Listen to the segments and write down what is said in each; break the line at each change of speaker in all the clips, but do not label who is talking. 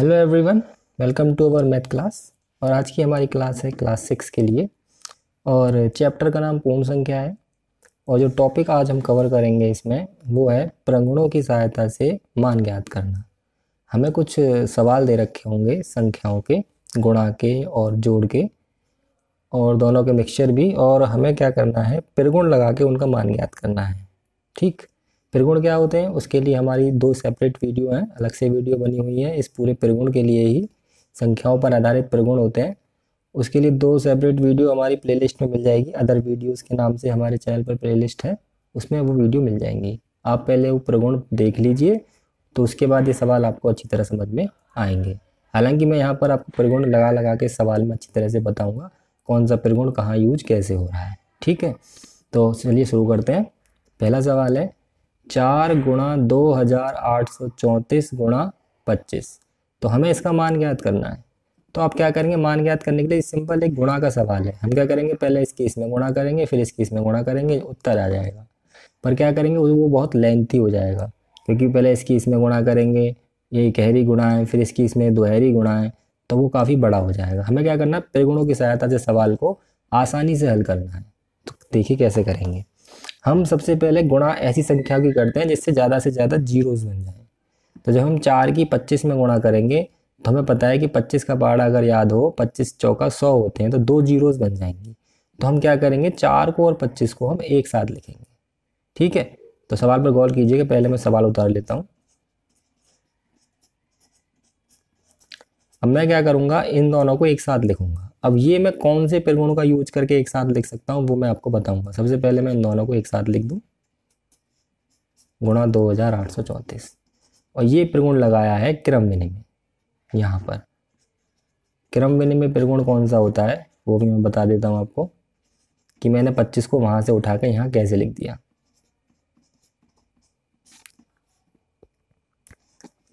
hello everyone welcome to our math class और आज की हमारी क्लास है क्लास सिक्स के लिए और चैप्टर का नाम पूर्ण संख्या है और जो टॉपिक आज हम कवर करेंगे इसमें वो है प्रगुणों की सहायता से मान ज्ञात करना हमें कुछ सवाल दे रखे होंगे संख्याओं के गुणा के और जोड़ के और दोनों के मिक्सचर भी और हमें क्या करना है प्रगुण लगा के उनका मान ज्ञात करना है ठीक प्रगुण क्या होते हैं उसके लिए हमारी दो सेपरेट वीडियो हैं अलग से वीडियो बनी हुई है इस पूरे प्रगुण के लिए ही संख्याओं पर आधारित प्रगुण होते हैं उसके लिए दो सेपरेट वीडियो हमारी प्लेलिस्ट में मिल जाएगी अदर वीडियोज़ के नाम से हमारे चैनल पर प्लेलिस्ट है उसमें वो वीडियो मिल जाएंगी आप पहले वो प्रगुण देख लीजिए तो उसके बाद ये सवाल आपको अच्छी तरह समझ में आएंगे हालांकि मैं यहाँ पर आपको प्रगुण लगा लगा के सवाल में अच्छी तरह से बताऊँगा कौन सा प्रगुण कहाँ यूज कैसे हो रहा है ठीक है तो चलिए शुरू करते हैं पहला सवाल है चार गुणा दो हज़ार आठ सौ चौंतीस गुणा पच्चीस तो हमें इसका मान ज्ञात करना है तो आप क्या करेंगे मान ज्ञात करने के लिए सिंपल एक गुणा का सवाल है हम क्या करेंगे पहले इसकी इसमें गुणा करेंगे फिर इसकी इसमें गुणा करेंगे उत्तर आ जाएगा पर क्या करेंगे वो बहुत लेंथी हो जाएगा क्योंकि पहले इसकी इसमें गुणा करेंगे ये इकहरी गुणा है फिर इसकी इसमें दोहरी गुणा है तो वो काफ़ी बड़ा हो जाएगा हमें क्या करना है त्रिगुणों की सहायता से सवाल को आसानी से हल करना है तो देखिए कैसे करेंगे हम सबसे पहले गुणा ऐसी संख्या की करते हैं जिससे ज़्यादा से ज़्यादा जीरोज़ बन जाए तो जब हम चार की पच्चीस में गुणा करेंगे तो हमें पता है कि पच्चीस का पहाड़ा अगर याद हो पच्चीस चौका सौ होते हैं तो दो जीरोज़ बन जाएंगी तो हम क्या करेंगे चार को और पच्चीस को हम एक साथ लिखेंगे ठीक है तो सवाल पर गौर कीजिए कि पहले मैं सवाल उतार लेता हूँ अब मैं क्या करूँगा इन दोनों को एक साथ लिखूँगा अब ये मैं कौन से प्रगुणों का यूज करके एक साथ लिख सकता हूँ वो मैं आपको बताऊंगा सबसे पहले मैं इन दोनों को एक साथ लिख दूँ गुणा दो हज़ार आठ सौ चौंतीस और ये प्रगुण लगाया है क्रम विनिमय में यहाँ पर क्रम विनिमय में त्रिगुण कौन सा होता है वो भी मैं बता देता हूँ आपको कि मैंने पच्चीस को वहां से उठाकर यहाँ कैसे लिख दिया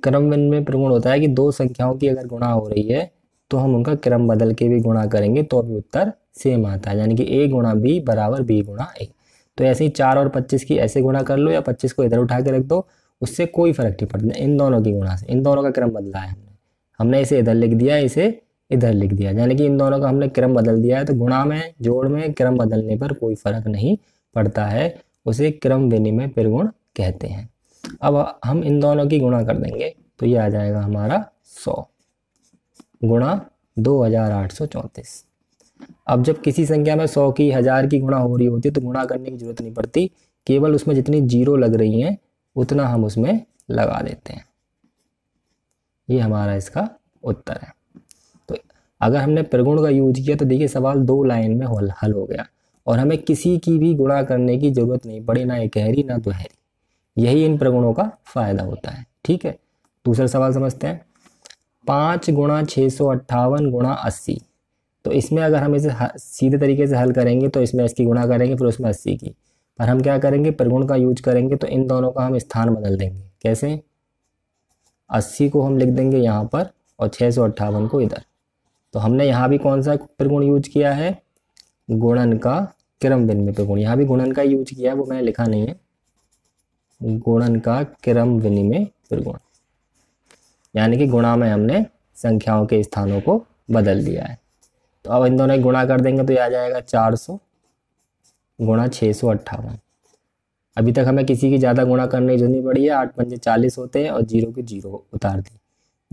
क्रम विनिमय प्रगुण होता है कि दो संख्याओं की अगर गुणा हो रही है तो हम उनका क्रम बदल के भी गुणा करेंगे तो भी उत्तर सेम आता है यानी कि ए गुणा बी बराबर बी गुणा ए तो ऐसे ही चार और पच्चीस की ऐसे गुणा कर लो या पच्चीस को इधर उठा के रख दो उससे कोई फर्क नहीं पड़ता इन दोनों की गुणा से इन दोनों का क्रम बदला है हमने हमने इसे इधर लिख दिया इसे इधर लिख दिया यानी कि इन दोनों का हमने क्रम बदल दिया है तो गुणा में जोड़ में क्रम बदलने पर कोई फर्क नहीं पड़ता है उसे क्रम विनिमय प्रगुण कहते हैं अब हम इन दोनों की गुणा कर देंगे तो ये आ जाएगा हमारा सौ गुणा दो हज़ार आठ सौ चौंतीस अब जब किसी संख्या में सौ की हज़ार की गुणा हो रही होती है तो गुणा करने की ज़रूरत नहीं पड़ती केवल उसमें जितनी जीरो लग रही हैं उतना हम उसमें लगा देते हैं ये हमारा इसका उत्तर है तो अगर हमने प्रगुण का यूज किया तो देखिए सवाल दो लाइन में हल हो गया और हमें किसी की भी गुणा करने की ज़रूरत नहीं पड़ी ना एकहरी ना दोहरी यही इन प्रगुणों का फ़ायदा होता है ठीक है दूसरा सवाल समझते हैं पाँच गुणा छः सौ अट्ठावन गुणा अस्सी तो इसमें अगर हम इसे सीधे तरीके से हल करेंगे तो इसमें इसकी गुणा करेंगे फिर उसमें अस्सी की पर हम क्या करेंगे प्रगुण का यूज करेंगे तो इन दोनों का हम स्थान बदल देंगे कैसे अस्सी को हम लिख देंगे यहाँ पर और छः सौ अट्ठावन को इधर तो हमने यहाँ भी कौन सा प्रगुण यूज किया है गुणन का क्रम विनिमय प्रगुण यहाँ भी गुणन का यूज किया है वो मैंने लिखा नहीं है गुणन का क्रम विनिमय प्रगुण यानी कि गुणा में हमने संख्याओं के स्थानों को बदल दिया है तो अब इन दोनों गुणा कर देंगे तो यह आ जाएगा चार सौ गुणा छः सौ अट्ठावन अभी तक हमें किसी की ज़्यादा गुणा करने की जरूरत नहीं पड़ी है आठ पंजे चालीस होते हैं और जीरो के जीरो उतार दी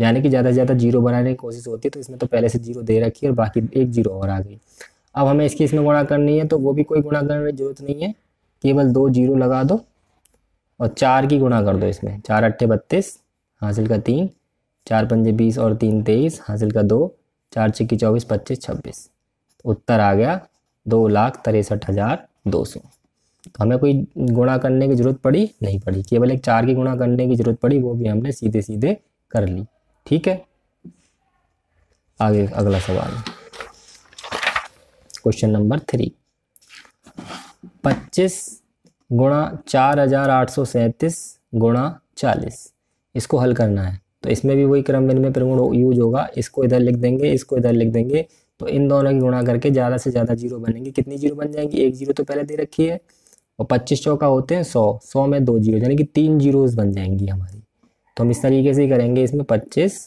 यानी कि ज़्यादा से ज़्यादा जीरो बनाने की कोशिश होती है तो इसमें तो पहले से जीरो दे रखी है और बाकी एक जीरो और आ गई अब हमें इसकी इसमें गुणा करनी है तो वो भी कोई गुणा करने की जरूरत नहीं है केवल दो जीरो लगा दो और चार की गुणा कर दो इसमें चार अट्ठे बत्तीस हासिल का तीन चार पंजे बीस और तीन तेईस हासिल का दो चार छिक्की चौबीस पच्चीस छब्बीस उत्तर आ गया दो लाख तिरसठ हज़ार दो सौ तो हमें कोई गुणा करने की ज़रूरत पड़ी नहीं पड़ी केवल एक चार की गुणा करने की ज़रूरत पड़ी वो भी हमने सीधे सीधे कर ली ठीक है आगे अगला सवाल क्वेश्चन नंबर थ्री पच्चीस गुणा चार हज़ार आठ सौ सैंतीस गुणा चालीस इसको हल करना है तो इसमें भी वही क्रम विनिमय प्रगुण यूज होगा इसको इधर लिख देंगे इसको इधर लिख देंगे तो इन दोनों की गुणा करके ज़्यादा से ज़्यादा जीरो बनेंगे कितनी जीरो बन जाएंगी एक जीरो तो पहले दे रखी है और पच्चीस चौका होते हैं सौ सौ में दो जीरो यानी कि तीन जीरोज बन जाएंगी हमारी तो हम इस तरीके से ही करेंगे इसमें पच्चीस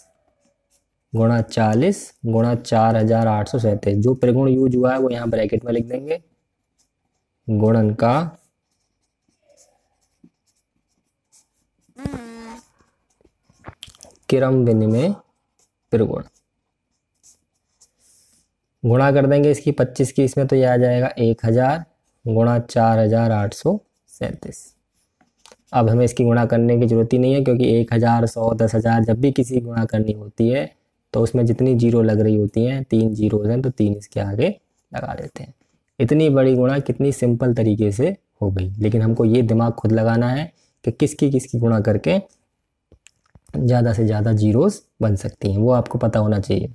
गुणा चालीस गुणा चार हजार आठ सौ सैंतीस जो प्रगुण यूज हुआ है वो यहाँ ब्रैकेट में लिख देंगे गुणन का किरम विनिमय त्रिगुण गुणा कर देंगे इसकी पच्चीस की इसमें तो यह आ जाएगा एक हज़ार गुणा चार हज़ार आठ सौ अब हमें इसकी गुणा करने की ज़रूरत ही नहीं है क्योंकि एक हज़ार सौ दस हज़ार जब भी किसी गुणा करनी होती है तो उसमें जितनी जीरो लग रही होती हैं तीन जीरो हैं तो तीन इसके आगे लगा देते हैं इतनी बड़ी गुणा कितनी सिंपल तरीके से हो गई लेकिन हमको ये दिमाग खुद लगाना है कि किसकी किसकी गुणा करके ज़्यादा से ज़्यादा जीरोस बन सकती हैं वो आपको पता होना चाहिए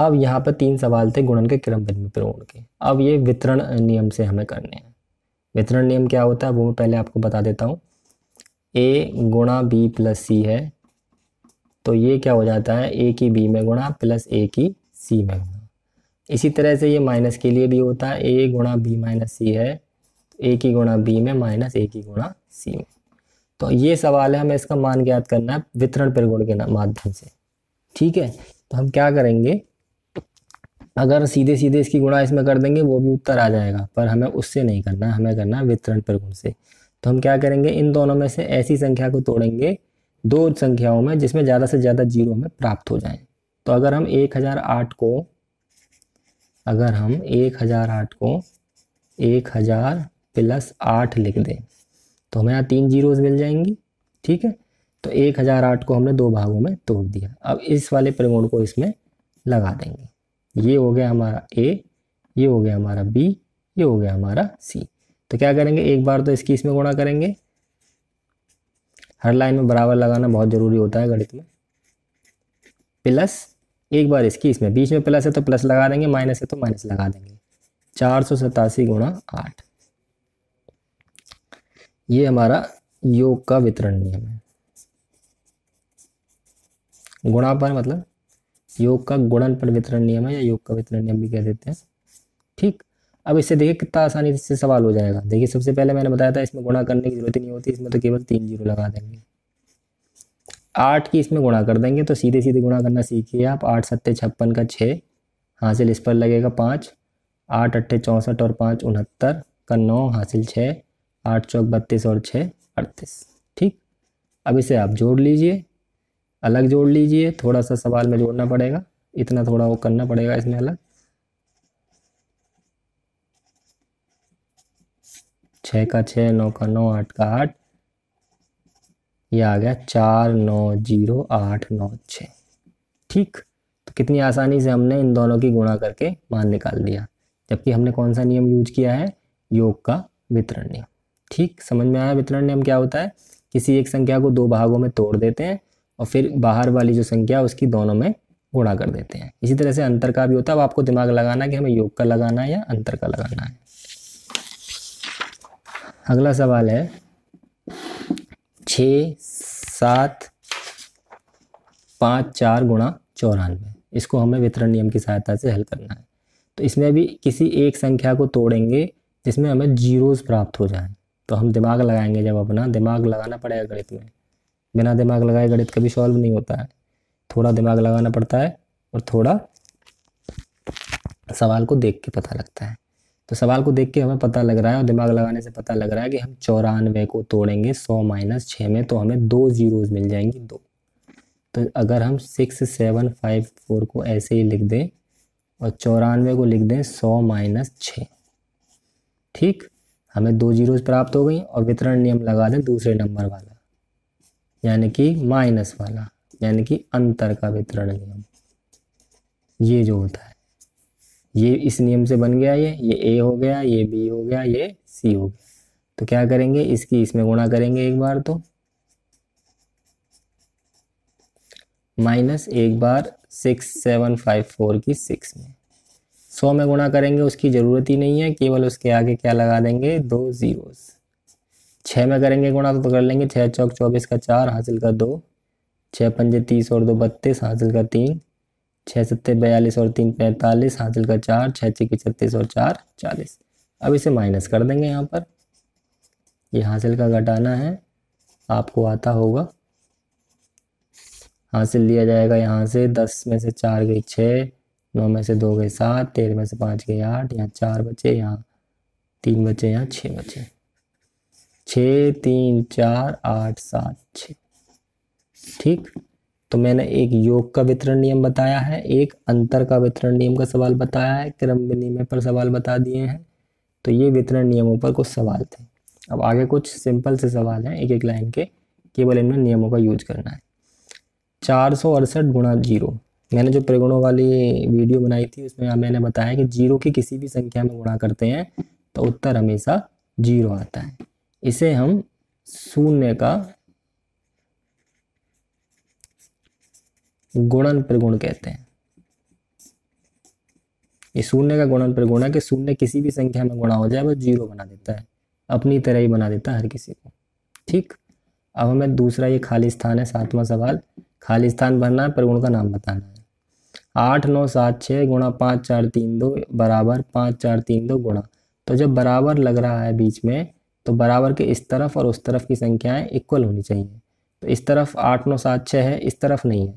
अब यहाँ पर तीन सवाल थे गुणन के क्रम प्रवण के अब ये वितरण नियम से हमें करने हैं वितरण नियम क्या होता है वो मैं पहले आपको बता देता हूँ ए गुणा बी प्लस सी है तो ये क्या हो जाता है ए की बी में गुणा प्लस ए की सी में गुणा इसी तरह से ये माइनस के लिए भी होता है ए गुणा बी माइनस सी है ए की गुणा बी में माइनस ए की गुणा सी में तो ये सवाल है हमें इसका मान ज्ञात करना है वितरण प्रगुण के माध्यम से ठीक है तो हम क्या करेंगे अगर सीधे सीधे इसकी गुणा इसमें कर देंगे वो भी उत्तर आ जाएगा पर हमें उससे नहीं करना हमें करना है वितरण प्रगुण से तो हम क्या करेंगे इन दोनों में से ऐसी संख्या को तोड़ेंगे दो संख्याओं में जिसमें ज़्यादा से ज़्यादा जीरो में प्राप्त हो जाए तो अगर हम एक हज़ार आठ को अगर हम एक हज़ार आठ को एक हज़ार प्लस आठ लिख दें तो हमें यहाँ तीन जीरोज़ मिल जाएंगी ठीक है तो एक हज़ार आठ को हमने दो भागों में तोड़ दिया अब इस वाले प्रमोड को इसमें लगा देंगे ये हो गया हमारा ए ये हो गया हमारा बी ये हो गया हमारा सी तो क्या करेंगे एक बार तो इसकी इसमें गुणा करेंगे हर लाइन में बराबर लगाना बहुत ज़रूरी होता है गणित में प्लस एक बार इसकी इसमें बीच में प्लस है तो प्लस लगा देंगे माइनस है तो माइनस लगा देंगे चार सौ सतासी गुणा आठ ये हमारा योग का वितरण नियम है गुणापन मतलब योग का गुणन पर वितरण नियम है या योग का वितरण नियम भी कह देते हैं ठीक अब इससे देखिए कितना आसानी से सवाल हो जाएगा देखिए सबसे पहले मैंने बताया था इसमें गुणा करने की जरूरत ही नहीं होती इसमें तो केवल तीन जीरो लगा देंगे आठ की इसमें गुणा कर देंगे तो सीधे सीधे गुणा करना सीखिए आप आठ सत्ते छप्पन का छः हासिल इस पर लगेगा पाँच आठ अट्ठे चौंसठ और पाँच उनहत्तर का नौ हासिल छः आठ चौक बत्तीस और छः अड़तीस ठीक अब इसे आप जोड़ लीजिए अलग जोड़ लीजिए थोड़ा सा सवाल में जोड़ना पड़ेगा इतना थोड़ा वो करना पड़ेगा इसमें अलग छ का छ नौ का नौ आठ का आठ ये आ गया चार नौ जीरो आठ नौ छ ठीक तो कितनी आसानी से हमने इन दोनों की गुणा करके मान निकाल दिया जबकि हमने कौन सा नियम यूज किया है योग का वितरण नियम ठीक समझ में आया वितरण नियम क्या होता है किसी एक संख्या को दो भागों में तोड़ देते हैं और फिर बाहर वाली जो संख्या उसकी दोनों में गुणा कर देते हैं इसी तरह से अंतर का भी होता है अब आपको दिमाग लगाना है कि हमें योग का लगाना है या अंतर का लगाना है अगला सवाल है छ सात पाँच चार गुणा चौरानवे इसको हमें वितरण नियम की सहायता से हल करना है तो इसमें भी किसी एक संख्या को तोड़ेंगे जिसमें हमें जीरोस प्राप्त हो जाए तो हम दिमाग लगाएंगे जब अपना दिमाग लगाना पड़ेगा गणित में बिना दिमाग लगाए गणित कभी सॉल्व नहीं होता है थोड़ा दिमाग लगाना पड़ता है और थोड़ा सवाल को देख के पता लगता है तो सवाल को देख के हमें पता लग रहा है और दिमाग लगाने से पता लग रहा है कि हम चौरानवे को तोड़ेंगे सौ माइनस छः में तो हमें दो जीरोज मिल जाएंगी दो तो अगर हम सिक्स सेवन फाइव फोर को ऐसे ही लिख दें और चौरानवे को लिख दें सौ माइनस छः ठीक हमें दो जीरोज प्राप्त हो गई और वितरण नियम लगा दें दूसरे नंबर वाला यानी कि माइनस वाला यानी कि अंतर का वितरण नियम ये जो होता है ये इस नियम से बन गया ये ये ए हो गया ये बी हो गया ये सी हो गया तो क्या करेंगे इसकी इसमें गुणा करेंगे एक बार तो माइनस एक बार सिक्स सेवन फाइव फोर की सिक्स में सौ में गुणा करेंगे उसकी ज़रूरत ही नहीं है केवल उसके आगे क्या लगा देंगे दो ज़ीरोस छः में करेंगे गुणा तो, कर लेंगे छः चौक चौबीस का चार हासिल का दो छः पंजे तीस और दो बत्तीस हासिल का तीन छः सत्ते बयालीस और तीन पैंतालीस हासिल का चार छः छिक्की छत्तीस और चार चालीस अब इसे माइनस कर देंगे यहाँ पर ये हासिल का घटाना है आपको आता होगा हासिल लिया जाएगा यहाँ से दस में से चार गई छः नौ में से दो गए सात तेरह में से पाँच गए आठ यहाँ चार बचे यहाँ तीन बचे यहाँ छः बचे छः तीन चार आठ सात छ ठीक तो मैंने एक योग का वितरण नियम बताया है एक अंतर का वितरण नियम का सवाल बताया है क्रम विनिमय पर सवाल बता दिए हैं तो ये वितरण नियमों पर कुछ सवाल थे अब आगे कुछ सिंपल से सवाल हैं एक एक लाइन के केवल इनमें नियमों का यूज करना है चार सौ अड़सठ गुणा जीरो मैंने जो प्रगुणों वाली वीडियो बनाई थी उसमें मैंने बताया कि जीरो की किसी भी संख्या में गुणा करते हैं तो उत्तर हमेशा जीरो आता है इसे हम शून्य का गुणन प्रगुण कहते हैं ये शून्य का गुणन प्रगुण है कि शून्य किसी भी संख्या में गुणा हो जाए वो जीरो बना देता है अपनी तरह ही बना देता है हर किसी को ठीक अब हमें दूसरा ये खाली स्थान है सातवां सवाल खाली स्थान भरना है प्रगुण का नाम बताना है आठ नौ सात छः गुणा पाँच चार तीन दो बराबर पाँच चार तीन दो गुणा तो जब बराबर लग रहा है बीच में तो बराबर के इस तरफ और उस तरफ की संख्याएं इक्वल होनी चाहिए तो इस तरफ आठ नौ सात छः है इस तरफ नहीं है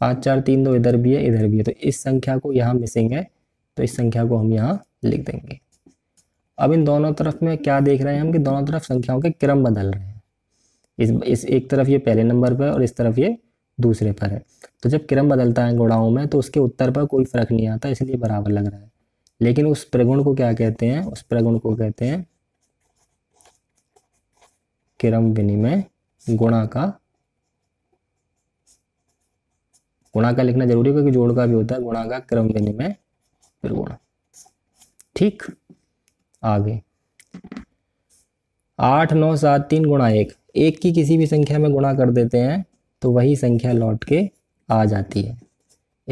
पाँच चार तीन दो इधर भी है इधर भी है तो इस संख्या को यहाँ मिसिंग है तो इस संख्या को हम यहाँ लिख देंगे अब इन दोनों तरफ में क्या देख रहे हैं हम कि दोनों तरफ संख्याओं के क्रम बदल रहे हैं इस इस एक तरफ ये पहले नंबर पर और इस तरफ ये दूसरे पर है तो जब क्रम बदलता है गुणाओं में तो उसके उत्तर पर कोई फर्क नहीं आता इसलिए बराबर लग रहा है लेकिन उस प्रगुण को क्या कहते हैं उस प्रगुण को कहते हैं क्रम विनिमय गुणा का गुणा का लिखना जरूरी है क्योंकि जोड़ का भी होता है गुणा का क्रम विनिमय प्रगुण ठीक आगे आठ नौ सात तीन गुणा एक एक की किसी भी संख्या में गुणा कर देते हैं तो वही संख्या लौट के आ जाती है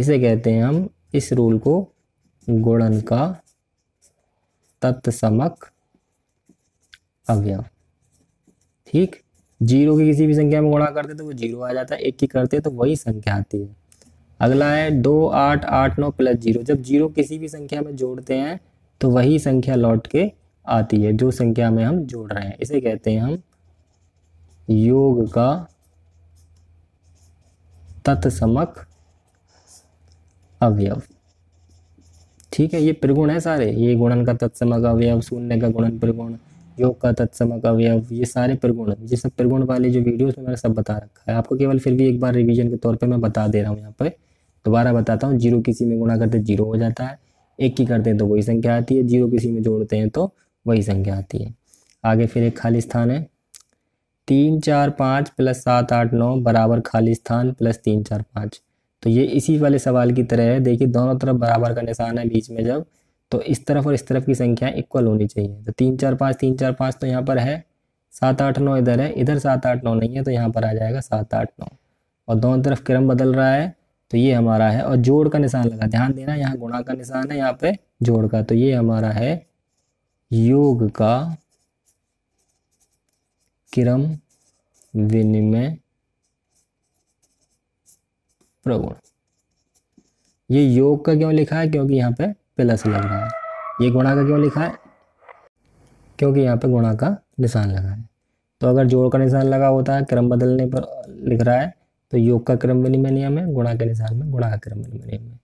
इसे कहते हैं हम इस रूल को गुणन का तत्समक अवयव ठीक जीरो की किसी भी संख्या में गुणा करते तो वो जीरो आ जाता है एक की करते तो वही संख्या आती है अगला है दो आठ आठ नौ प्लस जीरो जब जीरो किसी भी संख्या में जोड़ते हैं तो वही संख्या लौट के आती है जो संख्या में हम जोड़ रहे हैं इसे कहते हैं हम योग का तत्समक अवयव ठीक है ये प्रगुण है सारे ये गुणन का तत्समक अवयव शून्य का गुणन प्रगुण योग का तत्समक अवयव ये सारे प्रगुण ये सब प्रगुण वाले जो वीडियोस में मैंने सब बता रखा है आपको केवल फिर भी एक बार रिवीजन के तौर पे मैं बता दे रहा हूँ यहाँ पे दोबारा बताता हूँ जीरो किसी में गुणा करते जीरो हो जाता है एक की करते हैं तो वही संख्या आती है जीरो किसी में जोड़ते हैं तो वही संख्या आती है आगे फिर एक खाली स्थान है तीन चार पाँच प्लस सात आठ नौ बराबर खाली स्थान प्लस तीन चार पाँच तो ये इसी वाले सवाल की तरह है देखिए दोनों तरफ बराबर का निशान है बीच में जब तो इस तरफ और इस तरफ की संख्या इक्वल होनी चाहिए तो तीन चार पाँच तीन चार पाँच तो यहाँ पर है सात आठ नौ इधर है इधर सात आठ नौ नहीं है तो यहाँ पर आ जाएगा सात आठ नौ और दोनों तरफ क्रम बदल रहा है तो ये हमारा है और जोड़ का निशान लगा ध्यान देना यहाँ गुणा का निशान है यहाँ पे जोड़ का तो ये हमारा है योग का क्रम विनिमय प्रगुण ये योग का क्यों लिखा है क्योंकि यहाँ पे प्लस लग रहा है ये गुणा का क्यों लिखा है क्योंकि यहाँ पे गुणा का निशान लगा है तो अगर जोड़ का निशान लगा होता है क्रम बदलने पर लिख रहा है तो योग का क्रम विनिमय नियम है गुणा के निशान में गुणा का क्रम विनिमय नियम है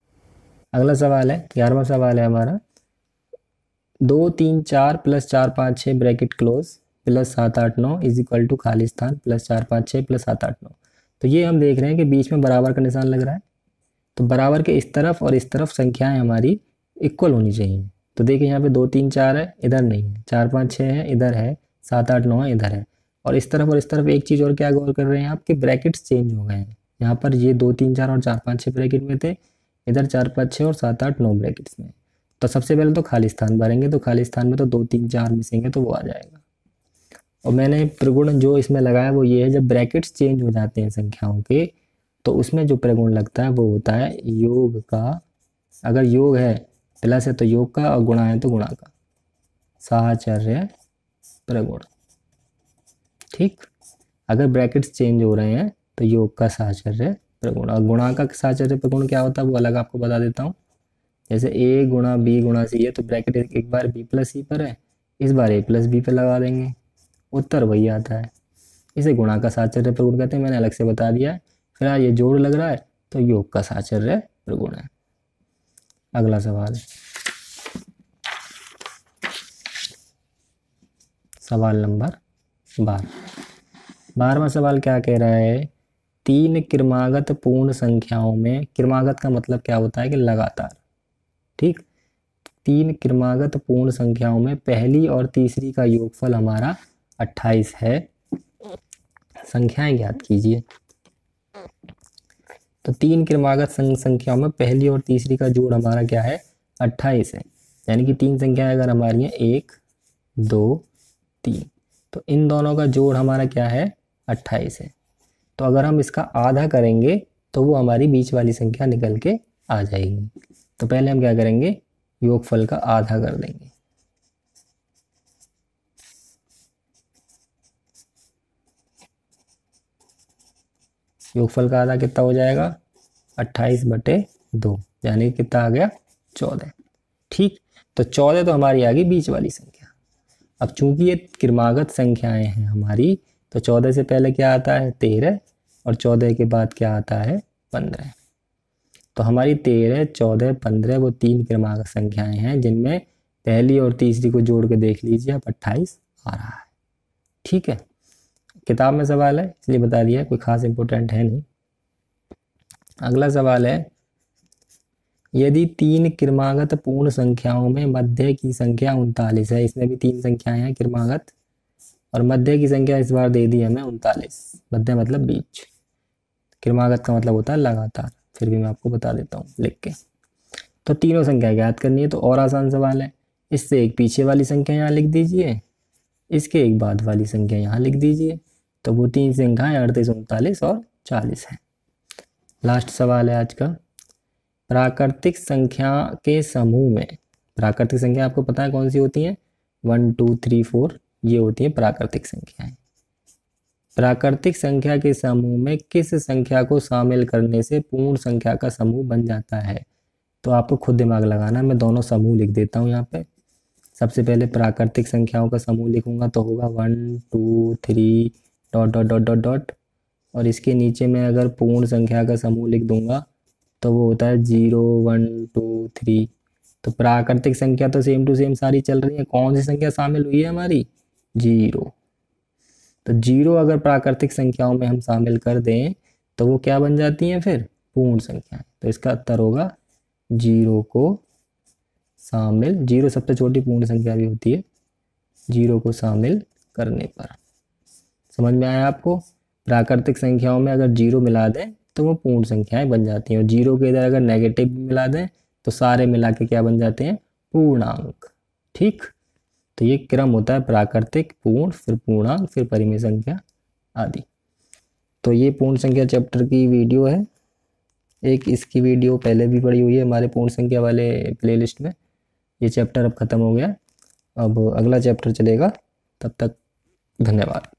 अगला सवाल है ग्यारहवा सवाल है हमारा दो तीन चार प्लस चार पाँच छः ब्रैकेट क्लोज प्लस सात आठ नौ is equal to Khalistan plus चार पाँच छः प्लस सात आठ नौ तो ये हम देख रहे हैं कि बीच में बराबर का निशान लग रहा है तो बराबर के इस तरफ और इस तरफ संख्याएं हमारी इक्वल होनी चाहिए तो देखिए यहाँ पे दो तीन चार है इधर नहीं है चार पाँच छः है इधर है सात आठ नौ है इधर है और इस तरफ और इस तरफ एक चीज़ और क्या गौर कर रहे हैं आपके ब्रैकेट्स चेंज हो गए हैं यहाँ पर ये दो तीन चार और चार पाँच छः ब्रैकेट में थे इधर चार पाँच छः और सात आठ नौ ब्रैकेट्स में तो सबसे पहले तो खालिस्तान भरेंगे तो खालिस्तान में तो दो तीन चार मिसेंगे तो वो आ जाएगा और मैंने प्रगुण जो इसमें लगाया वो ये है जब ब्रैकेट्स चेंज हो जाते हैं संख्याओं के तो उसमें जो प्रगुण लगता है वो होता है योग का अगर योग है प्लस है तो योग का और गुणा है तो गुणा का साहचर्य प्रगुण ठीक अगर ब्रैकेट्स चेंज हो रहे हैं तो योग का साहचर्य प्रगुण और गुणा का साहचर्य प्रगुण क्या होता है वो अलग आपको बता देता हूँ जैसे ए गुणा बी गुणा सी है तो ब्रैकेट एक बार बी प्लस सी पर है इस बार ए प्लस बी पर लगा देंगे उत्तर वही आता है इसे गुणा का साचर्य प्रगुण कहते हैं मैंने अलग से बता दिया है फिलहाल ये जोड़ लग रहा है तो योग का साचर्य प्रगुण है अगला सवाल सवाल नंबर बारह बारहवा सवाल क्या कह रहा है तीन क्रमागत पूर्ण संख्याओं में क्रमागत का मतलब क्या होता है कि लगातार ठीक तीन क्रमागत पूर्ण संख्याओं में पहली और तीसरी का योगफल हमारा अट्ठाईस है संख्याएं ज्ञात कीजिए तो तीन क्रमागत संख्याओं में पहली और तीसरी का जोड़ हमारा क्या है अट्ठाईस है यानी कि तीन संख्याएं अगर हमारी हैं एक दो तीन तो इन दोनों का जोड़ हमारा क्या है अट्ठाईस है तो अगर हम इसका आधा करेंगे तो वो हमारी बीच वाली संख्या निकल के आ जाएगी तो पहले हम क्या करेंगे योगफल का आधा कर देंगे योगफल का आधा कितना हो जाएगा अट्ठाईस बटे दो यानी कितना आ गया चौदह ठीक तो चौदह तो हमारी आ गई बीच वाली संख्या अब चूंकि ये क्रमागत संख्याएं हैं हमारी तो चौदह से पहले क्या आता है तेरह और चौदह के बाद क्या आता है पंद्रह तो हमारी तेरह चौदह पंद्रह वो तीन क्रमागत संख्याएं हैं जिनमें पहली और तीसरी को जोड़ के देख लीजिए आप अट्ठाईस आ रहा है ठीक है किताब में सवाल है इसलिए बता दिया कोई ख़ास इम्पोर्टेंट है नहीं अगला सवाल है यदि तीन क्रमागत पूर्ण संख्याओं में मध्य की संख्या उनतालीस है इसमें भी तीन संख्याएं हैं क्रमागत और मध्य की संख्या इस बार दे दी हमें उनतालीस मध्य मतलब बीच क्रमागत का मतलब होता है लगातार फिर भी मैं आपको बता देता हूँ लिख के तो तीनों संख्या ज्ञात करनी है तो और आसान सवाल है इससे एक पीछे वाली संख्या यहाँ लिख दीजिए इसके एक बाद वाली संख्या यहाँ लिख दीजिए तो वो तीन संख्याएं अड़तीस उनतालीस और चालीस हैं लास्ट सवाल है आज का प्राकृतिक संख्या के समूह में प्राकृतिक संख्या आपको पता है कौन सी होती है वन टू थ्री फोर ये होती है प्राकृतिक संख्याएं प्राकृतिक संख्या के समूह में किस संख्या को शामिल करने से पूर्ण संख्या का समूह बन जाता है तो आपको खुद दिमाग लगाना मैं दोनों समूह लिख देता हूँ यहाँ पे सबसे पहले प्राकृतिक संख्याओं का समूह लिखूंगा तो होगा one two three dot dot dot dot dot और इसके नीचे मैं अगर पूर्ण संख्या का समूह लिख दूंगा तो वो होता है जीरो वन टू थ्री तो प्राकृतिक संख्या तो सेम टू सेम सारी चल रही है कौन सी संख्या शामिल हुई है हमारी जीरो तो जीरो अगर प्राकृतिक संख्याओं में हम शामिल कर दें तो वो क्या बन जाती हैं फिर पूर्ण संख्या तो इसका उत्तर होगा जीरो को शामिल जीरो सबसे छोटी पूर्ण संख्या भी होती है जीरो को शामिल करने पर समझ में आया आपको प्राकृतिक संख्याओं में अगर जीरो मिला दें तो वो पूर्ण संख्याएं बन जाती हैं और जीरो के इधर अगर नेगेटिव मिला दें तो सारे मिला के क्या बन जाते हैं पूर्णांक ठीक तो ये क्रम होता है प्राकृतिक पूर्ण फिर पूर्णांक फिर परिमेय संख्या आदि तो ये पूर्ण संख्या चैप्टर की वीडियो है एक इसकी वीडियो पहले भी पड़ी हुई है हमारे पूर्ण संख्या वाले प्लेलिस्ट में ये चैप्टर अब ख़त्म हो गया अब अगला चैप्टर चलेगा तब तक धन्यवाद